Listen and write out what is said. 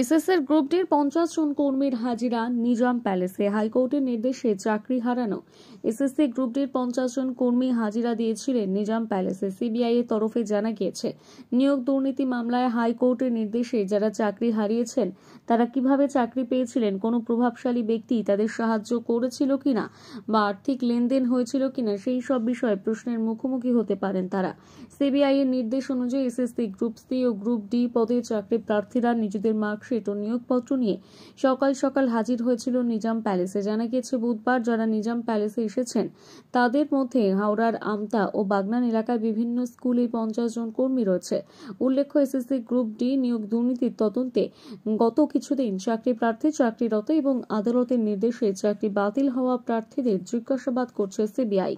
এসএসএর group ডির পঞ্চাশ জন কর্মীর হাজিরা নিজাম প্যালেসে হাইকোর্টের নির্দেশে চাকরি হারানো এসএসসি গ্রুপ ডির পঞ্চাশ জন কর্মী হাজিরা দিয়েছিলেন নিজাম প্যালেসে সিবিআই এর তরফে জানা গিয়েছে নিয়োগ দুর্নীতি মামলায় হাইকোর্টের নির্দেশে যারা চাকরি হারিয়েছেন তারা কিভাবে চাকরি পেয়েছিলেন কোনো প্রভাবশালী ব্যক্তি তাদের সাহায্য করেছিল কিনা বা আর্থিক লেনদেন হয়েছিল কিনা সেই সব বিষয়ে প্রশ্নের মুখোমুখি হতে পারেন তারা সিবিআই এর নির্দেশ অনুযায়ী এসএসসি গ্রুপ সি ও গ্রুপ ডি পদে চাকরি প্রার্থীরা নিজেদের মার্কস প্রকাশিত নিয়োগপত্র নিয়ে সকাল সকাল হাজির হয়েছিল নিজাম প্যালেসে জানা গিয়েছে বুধবার যারা নিজাম প্যালেসে এসেছেন তাদের মধ্যে হাওড়ার আমতা ও বাগনান এলাকায় বিভিন্ন স্কুলে পঞ্চাশ জন কর্মী রয়েছে উল্লেখ্য এসএসসি গ্রুপ ডি নিয়োগ দুর্নীতির তদন্তে গত কিছুদিন চাকরি প্রার্থী চাকরিরত এবং আদালতের নির্দেশে চাকরি বাতিল হওয়া প্রার্থীদের জিজ্ঞাসাবাদ করছে সিবিআই